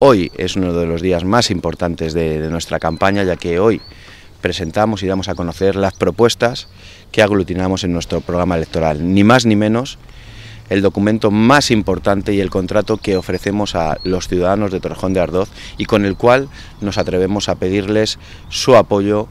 Hoy es uno de los días más importantes de, nuestra campaña, ya que hoy presentamos y damos a conocer las propuestas que aglutinamos en nuestro programa electoral. Ni más ni menos el documento más importante y el contrato que ofrecemos a los ciudadanos de Torrejón de Ardoz y con el cual nos atrevemos a pedirles su apoyo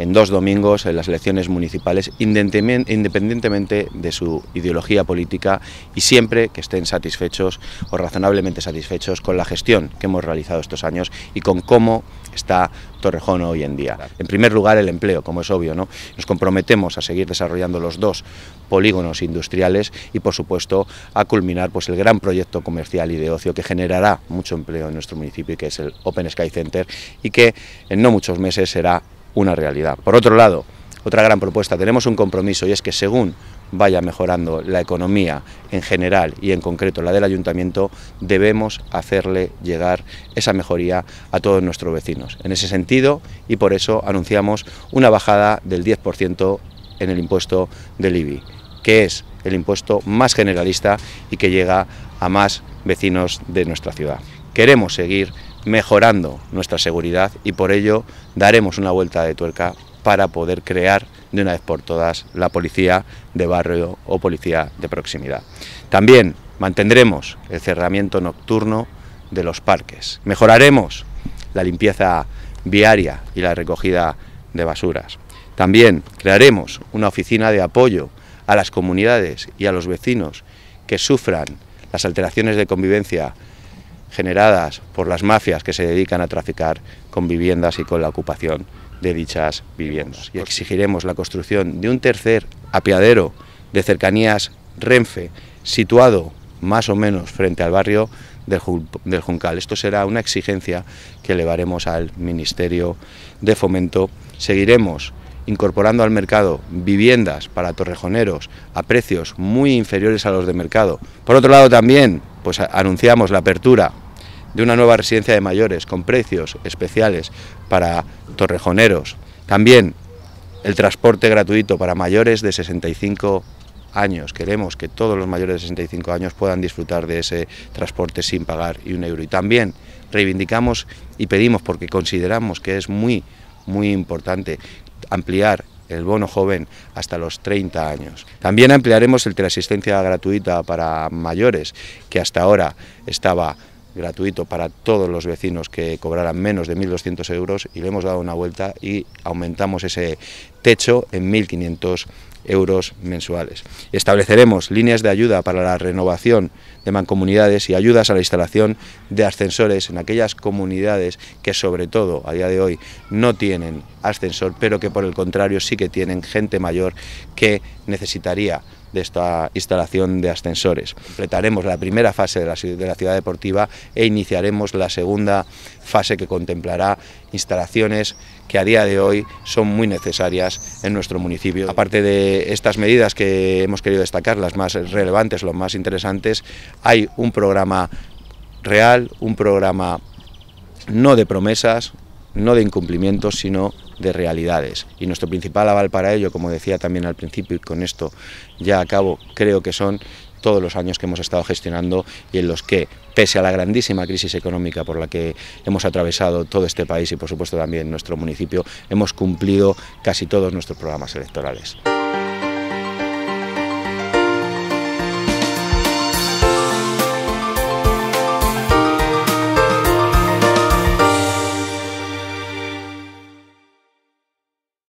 en dos domingos en las elecciones municipales, independientemente de su ideología política y siempre que estén satisfechos o razonablemente satisfechos con la gestión que hemos realizado estos años y con cómo está Torrejón hoy en día. En primer lugar, el empleo, como es obvio, ¿no? Nos comprometemos a seguir desarrollando los dos polígonos industriales y, por supuesto, a culminar pues, el gran proyecto comercial y de ocio que generará mucho empleo en nuestro municipio que es el Open Sky Center y que en no muchos meses será una realidad. Por otro lado, otra gran propuesta, tenemos un compromiso y es que según vaya mejorando la economía en general y en concreto la del ayuntamiento, debemos hacerle llegar esa mejoría a todos nuestros vecinos. En ese sentido y por eso anunciamos una bajada del 10% en el impuesto del IBI, que es el impuesto más generalista y que llega a más vecinos de nuestra ciudad. Queremos seguir mejorando nuestra seguridad y por ello daremos una vuelta de tuerca para poder crear de una vez por todas la policía de barrio o policía de proximidad. También mantendremos el cerramiento nocturno de los parques, mejoraremos la limpieza viaria y la recogida de basuras. También crearemos una oficina de apoyo a las comunidades y a los vecinos que sufran las alteraciones de convivencia generadas por las mafias que se dedican a traficar con viviendas y con la ocupación de dichas viviendas. Y exigiremos la construcción de un tercer apiadero de cercanías Renfe, situado más o menos frente al barrio del, Juncal. Esto será una exigencia que elevaremos al Ministerio de Fomento. Seguiremos incorporando al mercado viviendas para torrejoneros a precios muy inferiores a los de mercado. Por otro lado también, pues anunciamos la apertura de una nueva residencia de mayores con precios especiales para torrejoneros. También el transporte gratuito para mayores de 65 años. Queremos que todos los mayores de 65 años puedan disfrutar de ese transporte sin pagar y un euro. Y también reivindicamos y pedimos, porque consideramos que es muy, muy importante ampliar el bono joven hasta los 30 años. También ampliaremos el teleasistencia gratuita para mayores, que hasta ahora estaba gratuito para todos los vecinos que cobraran menos de 1.200 euros y le hemos dado una vuelta y aumentamos ese techo en 1.500 euros mensuales. Estableceremos líneas de ayuda para la renovación de mancomunidades y ayudas a la instalación de ascensores en aquellas comunidades que sobre todo a día de hoy no tienen ascensor, pero que por el contrario sí que tienen gente mayor que necesitaría de esta instalación de ascensores. Completaremos la primera fase de la, ciudad deportiva e iniciaremos la segunda fase que contemplará instalaciones que a día de hoy son muy necesarias en nuestro municipio. Aparte de estas medidas que hemos querido destacar, las más relevantes, las más interesantes, hay un programa real, un programa no de promesas, no de incumplimientos, sino de realidades. Y nuestro principal aval para ello, como decía también al principio y con esto ya acabo, creo que son todos los años que hemos estado gestionando y en los que, pese a la grandísima crisis económica por la que hemos atravesado todo este país y por supuesto también nuestro municipio, hemos cumplido casi todos nuestros programas electorales.